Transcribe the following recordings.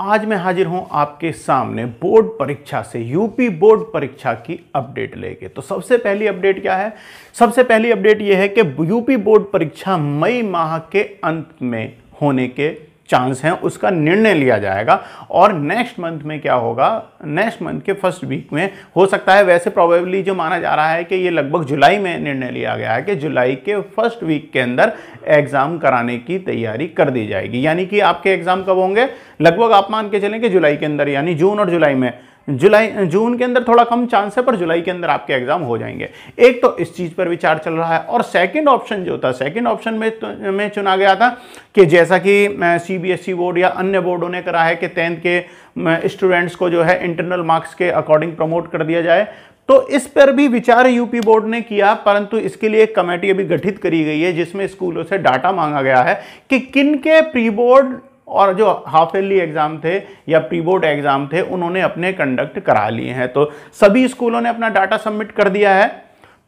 आज मैं हाजिर हूं आपके सामने बोर्ड परीक्षा से यूपी बोर्ड परीक्षा की अपडेट लेके तो सबसे पहली अपडेट क्या है सबसे पहली अपडेट यह है कि यूपी बोर्ड परीक्षा मई माह के अंत में होने के चांस हैं उसका निर्णय लिया जाएगा और नेक्स्ट मंथ में क्या होगा नेक्स्ट मंथ के फर्स्ट वीक में हो सकता है वैसे प्रोबेबली जो माना जा रहा है कि ये लगभग जुलाई में निर्णय लिया गया है कि जुलाई के फर्स्ट वीक के अंदर एग्ज़ाम कराने की तैयारी कर दी जाएगी यानी कि आपके एग्ज़ाम कब होंगे लगभग आप मान के चलें कि जुलाई के अंदर यानी जून और जुलाई में जुलाई जून के अंदर थोड़ा कम चांस है पर जुलाई के अंदर आपके एग्जाम हो जाएंगे एक तो इस चीज़ पर विचार चल रहा है और सेकंड ऑप्शन जो था सेकंड ऑप्शन में तो, में चुना गया था कि जैसा कि सीबीएसई बोर्ड e या अन्य बोर्डों ने करा है कि टेंथ के स्टूडेंट्स को जो है इंटरनल मार्क्स के अकॉर्डिंग प्रमोट कर दिया जाए तो इस पर भी विचार यूपी बोर्ड ने किया परंतु इसके लिए एक कमेटी अभी गठित करी गई है जिसमें स्कूलों से डाटा मांगा गया है कि किन के प्री बोर्ड और जो हाफ ईयरली एग्ज़ाम थे या प्री बोर्ड एग्ज़ाम थे उन्होंने अपने कंडक्ट करा लिए हैं तो सभी स्कूलों ने अपना डाटा सबमिट कर दिया है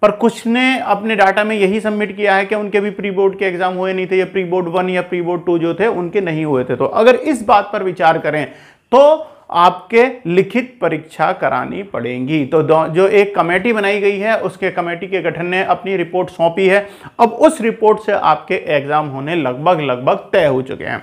पर कुछ ने अपने डाटा में यही सबमिट किया है कि उनके भी प्री बोर्ड के एग्जाम हुए नहीं थे या प्री बोर्ड वन या प्री बोर्ड टू जो थे उनके नहीं हुए थे तो अगर इस बात पर विचार करें तो आपके लिखित परीक्षा करानी पड़ेगी तो जो एक कमेटी बनाई गई है उसके कमेटी के गठन ने अपनी रिपोर्ट सौंपी है अब उस रिपोर्ट से आपके एग्जाम होने लगभग लगभग तय हो चुके हैं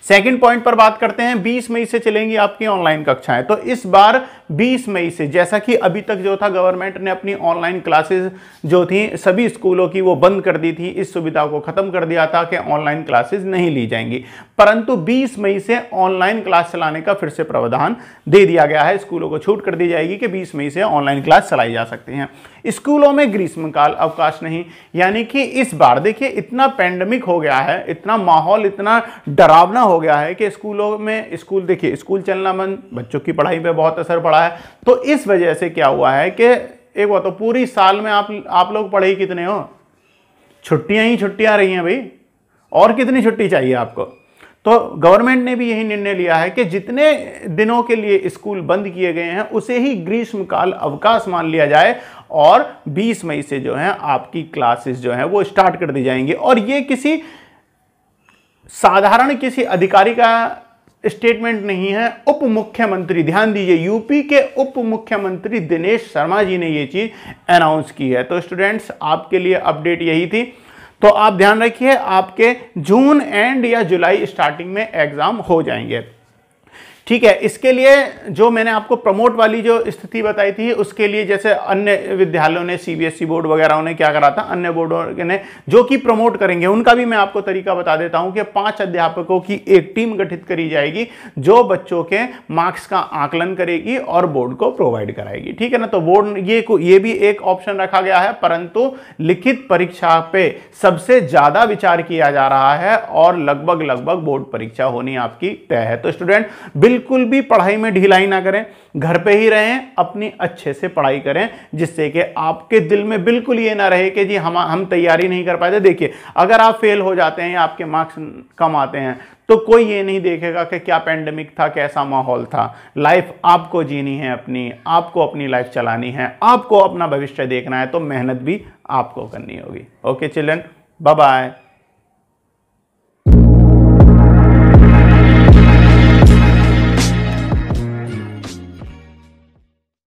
सेकेंड पॉइंट पर बात करते हैं बीस मई से चलेंगी आपकी ऑनलाइन कक्षाएं तो इस बार बीस मई से जैसा कि अभी तक जो था गवर्नमेंट ने अपनी ऑनलाइन क्लासेज जो थी सभी स्कूलों की वो बंद कर दी थी इस सुविधा को खत्म कर दिया था कि ऑनलाइन क्लासेज नहीं ली जाएंगी परंतु बीस मई से ऑनलाइन क्लास चलाने का फिर से प्रावधान दे दिया गया है स्कूलों को छूट कर दी जाएगी कि बीस मई से ऑनलाइन क्लास चलाई जा सकती है स्कूलों में ग्रीष्मकाल अवकाश नहीं यानी कि इस बार देखिए इतना पैंडमिक हो गया है इतना माहौल इतना डरावना हो गया है कि स्कूलों में स्कूल देखिए स्कूल चलना बंद बच्चों की पढ़ाई पे बहुत असर पड़ा है तो इस वजह से क्या हुआ है कि एक बात तो पूरी साल में आप आप लोग पढ़े ही कितने हो छुट्टियां ही छुट्टियां रही हैं भाई और कितनी छुट्टी चाहिए आपको तो गवर्नमेंट ने भी यही निर्णय लिया है कि जितने दिनों के लिए स्कूल बंद किए गए हैं उसे ही ग्रीष्मकाल अवकाश मान लिया जाए और 20 मई से जो है आपकी क्लासेस जो हैं वो स्टार्ट कर दी जाएंगी और ये किसी साधारण किसी अधिकारी का स्टेटमेंट नहीं है उप मुख्यमंत्री ध्यान दीजिए यूपी के उप मुख्यमंत्री दिनेश शर्मा जी ने यह चीज अनाउंस की है तो स्टूडेंट्स आपके लिए अपडेट यही थी तो आप ध्यान रखिए आपके जून एंड या जुलाई स्टार्टिंग में एग्जाम हो जाएंगे ठीक है इसके लिए जो मैंने आपको प्रमोट वाली जो स्थिति बताई थी उसके लिए जैसे अन्य विद्यालयों ने सीबीएसई बोर्ड e वगैरह ने क्या करा था अन्य बोर्डों ने जो कि प्रमोट करेंगे उनका भी मैं आपको तरीका बता देता हूं कि पांच अध्यापकों की एक टीम गठित करी जाएगी जो बच्चों के मार्क्स का आकलन करेगी और बोर्ड को प्रोवाइड कराएगी ठीक है ना तो बोर्ड ये ये भी एक ऑप्शन रखा गया है परंतु लिखित परीक्षा पे सबसे ज्यादा विचार किया जा रहा है और लगभग लगभग बोर्ड परीक्षा होनी आपकी तय है तो स्टूडेंट बिल्कुल बिल्कुल भी पढ़ाई में ढिलाई ना करें घर पे ही रहें अपनी अच्छे से पढ़ाई करें जिससे कि आपके दिल में बिल्कुल ये ना रहे कि जी हम हम तैयारी नहीं कर पाए देखिए अगर आप फेल हो जाते हैं या आपके मार्क्स कम आते हैं तो कोई ये नहीं देखेगा कि क्या पैंडमिक था कैसा माहौल था लाइफ आपको जीनी है अपनी आपको अपनी लाइफ चलानी है आपको अपना भविष्य देखना है तो मेहनत भी आपको करनी होगी ओके चिल्ड्रन बाय बाय